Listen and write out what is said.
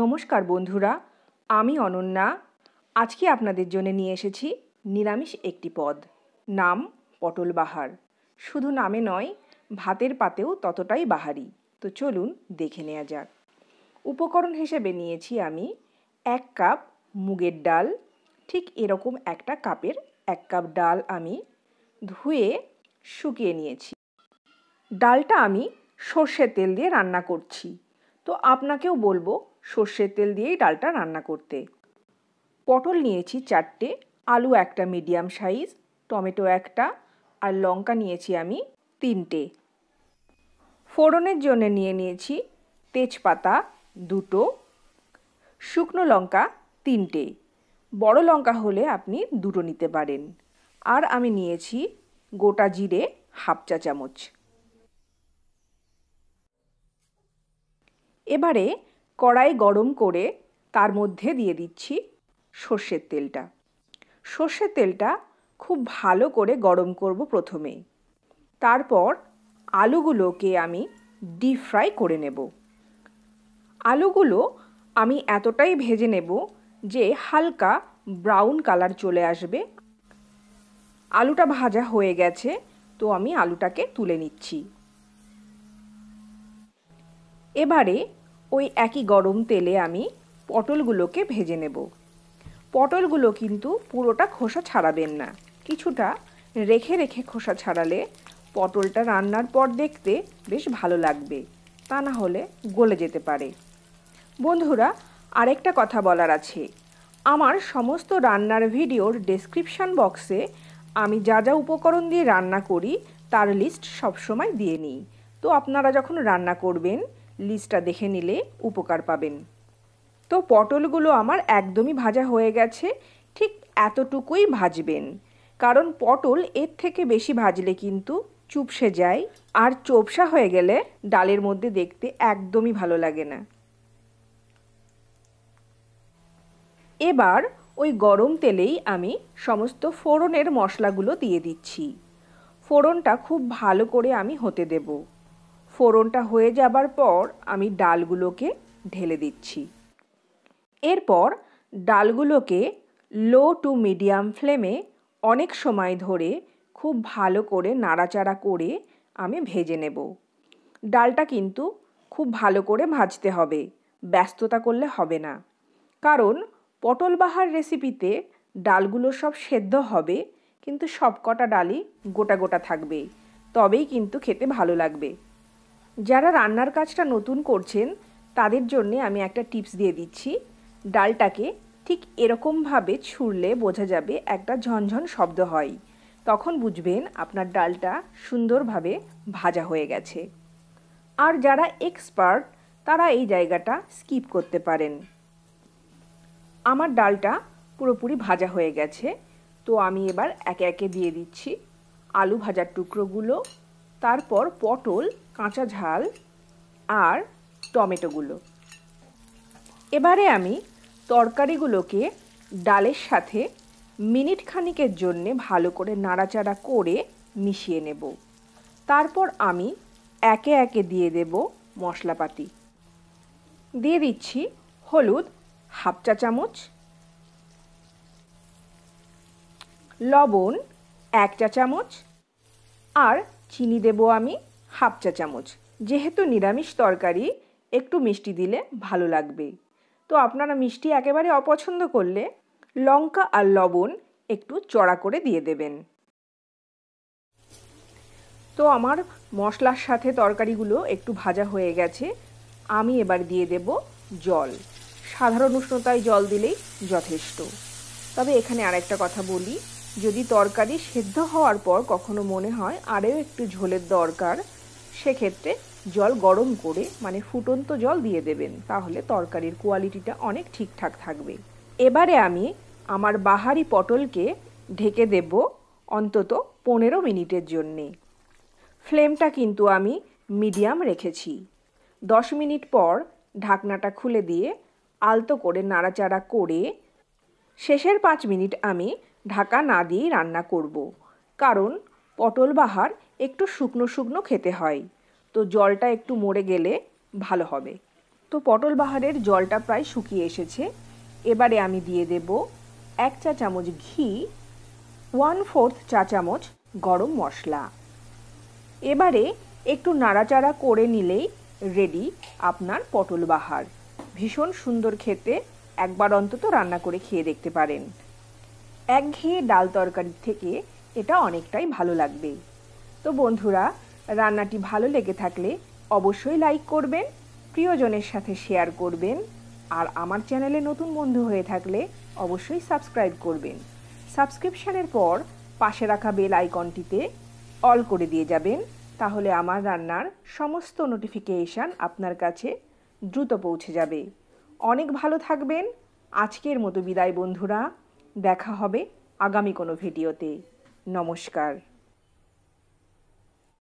নমস্কার বন্ধুরা আমি অনন্যা আজকে আপনাদের জন্য নিয়ে এসেছি নিরামিষ একটি পদ নাম পটল বাহার শুধু নামে নয় ভাতের পাতেও ততটাই বাহারি তো চলুন দেখে নেওয়া যাক উপকরণ হিসেবে নিয়েছি আমি এক কাপ মুগের ডাল ঠিক এরকম একটা কাপের এক কাপ ডাল আমি ধুয়ে শুকিয়ে নিয়েছি ডালটা আমি সর্ষের তেল দিয়ে রান্না করছি তো আপনাকেও বলবো সর্ষের তেল দিয়েই ডালটা রান্না করতে পটল নিয়েছি চারটে আলু একটা মিডিয়াম সাইজ টমেটো একটা আর লঙ্কা নিয়েছি আমি তিনটে ফোড়নের জন্য নিয়ে নিয়েছি তেজপাতা দুটো শুকনো লঙ্কা তিনটে বড় লঙ্কা হলে আপনি দুটো নিতে পারেন আর আমি নিয়েছি গোটা জিরে হাফ চা চামচ এবারে কড়াই গরম করে তার মধ্যে দিয়ে দিচ্ছি সর্ষের তেলটা সর্ষের তেলটা খুব ভালো করে গরম করব প্রথমেই তারপর আলুগুলোকে আমি ডিপ ফ্রাই করে নেব আলুগুলো আমি এতটাই ভেজে নেব যে হালকা ব্রাউন কালার চলে আসবে আলুটা ভাজা হয়ে গেছে তো আমি আলুটাকে তুলে নিচ্ছি এবারে ওই একই গরম তেলে আমি পটলগুলোকে ভেজে নেব পটলগুলো কিন্তু পুরোটা খোসা ছাড়াবেন না কিছুটা রেখে রেখে খোসা ছাড়ালে পটলটা রান্নার পর দেখতে বেশ ভালো লাগবে তা না হলে গলে যেতে পারে বন্ধুরা আরেকটা কথা বলার আছে আমার সমস্ত রান্নার ভিডিওর ডেসক্রিপশান বক্সে আমি যা যা উপকরণ দিয়ে রান্না করি তার লিস্ট সবসময় দিয়ে নিই তো আপনারা যখন রান্না করবেন লিস্টটা দেখে নিলে উপকার পাবেন তো পটলগুলো আমার একদমই ভাজা হয়ে গেছে ঠিক এতটুকুই ভাজবেন কারণ পটল এর থেকে বেশি ভাজলে কিন্তু চুপসে যায় আর চোপসা হয়ে গেলে ডালের মধ্যে দেখতে একদমই ভালো লাগে না এবার ওই গরম তেলেই আমি সমস্ত ফোড়নের মশলাগুলো দিয়ে দিচ্ছি ফোড়নটা খুব ভালো করে আমি হতে দেবো ফোড়নটা হয়ে যাবার পর আমি ডালগুলোকে ঢেলে দিচ্ছি এরপর ডালগুলোকে লো টু মিডিয়াম ফ্লেমে অনেক সময় ধরে খুব ভালো করে নাড়াচাড়া করে আমি ভেজে নেব ডালটা কিন্তু খুব ভালো করে ভাজতে হবে ব্যস্ততা করলে হবে না কারণ পটল বাহার রেসিপিতে ডালগুলো সব সেদ্ধ হবে কিন্তু সবকটা ডালই গোটা গোটা থাকবে তবেই কিন্তু খেতে ভালো লাগবে যারা রান্নার কাজটা নতুন করছেন তাদের জন্যে আমি একটা টিপস দিয়ে দিচ্ছি ডালটাকে ঠিক এরকমভাবে ছুঁড়লে বোঝা যাবে একটা ঝনঝন শব্দ হয় তখন বুঝবেন আপনার ডালটা সুন্দরভাবে ভাজা হয়ে গেছে আর যারা এক্সপার্ট তারা এই জায়গাটা স্কিপ করতে পারেন আমার ডালটা পুরোপুরি ভাজা হয়ে গেছে তো আমি এবার একে একে দিয়ে দিচ্ছি আলু ভাজার টুকরোগুলো তারপর পটল কাঁচা ঝাল আর টমেটোগুলো এবারে আমি তরকারিগুলোকে ডালের সাথে মিনিট খানিকের জন্যে ভালো করে নাড়াচাড়া করে মিশিয়ে নেব তারপর আমি একে একে দিয়ে দেব মশলাপাতি দিয়ে দিচ্ছি হলুদ হাফ চা চামচ লবণ এক চা চামচ আর চিনি দেব আমি হাফ চা চামচ যেহেতু নিরামিষ তরকারি একটু মিষ্টি দিলে ভালো লাগবে তো আপনারা মিষ্টি একেবারে অপছন্দ করলে লঙ্কা আর লবণ একটু চড়া করে দিয়ে দেবেন তো আমার মশলার সাথে তরকারিগুলো একটু ভাজা হয়ে গেছে আমি এবার দিয়ে দেব জল সাধারণ উষ্ণতায় জল দিলেই যথেষ্ট তবে এখানে আরেকটা কথা বলি যদি তরকারি সেদ্ধ হওয়ার পর কখনো মনে হয় আরও একটু ঝোলের দরকার সেক্ষেত্রে জল গরম করে মানে ফুটন্ত জল দিয়ে দেবেন তাহলে তরকারির কোয়ালিটিটা অনেক ঠিকঠাক থাকবে এবারে আমি আমার বাহারি পটলকে ঢেকে দেব অন্তত পনেরো মিনিটের জন্যে ফ্লেমটা কিন্তু আমি মিডিয়াম রেখেছি দশ মিনিট পর ঢাকনাটা খুলে দিয়ে আলতো করে নাড়াচাড়া করে শেষের পাঁচ মিনিট আমি ঢাকা না দিয়েই রান্না করব। কারণ পটল বাহার একটু শুকনো শুকনো খেতে হয় তো জলটা একটু মরে গেলে ভালো হবে তো পটল বাহারের জলটা প্রায় শুকিয়ে এসেছে এবারে আমি দিয়ে দেব এক চা চামচ ঘি ওয়ান ফোর্থ চা চামচ গরম মশলা এবারে একটু নাড়াচাড়া করে নিলেই রেডি আপনার পটল বাহার ভীষণ সুন্দর খেতে একবার অন্তত রান্না করে খেয়ে দেখতে পারেন একঘেয়ে ডাল তরকারি থেকে এটা অনেকটাই ভালো লাগবে তো বন্ধুরা রান্নাটি ভালো লেগে থাকলে অবশ্যই লাইক করবেন প্রিয়জনের সাথে শেয়ার করবেন আর আমার চ্যানেলে নতুন বন্ধু হয়ে থাকলে অবশ্যই সাবস্ক্রাইব করবেন সাবস্ক্রিপশানের পর পাশে রাখা বেল আইকনটিতে অল করে দিয়ে যাবেন তাহলে আমার রান্নার সমস্ত নোটিফিকেশান আপনার কাছে দ্রুত পৌঁছে যাবে অনেক ভালো থাকবেন আজকের মতো বিদায় বন্ধুরা দেখা হবে আগামী কোনো ভিডিওতে নমস্কার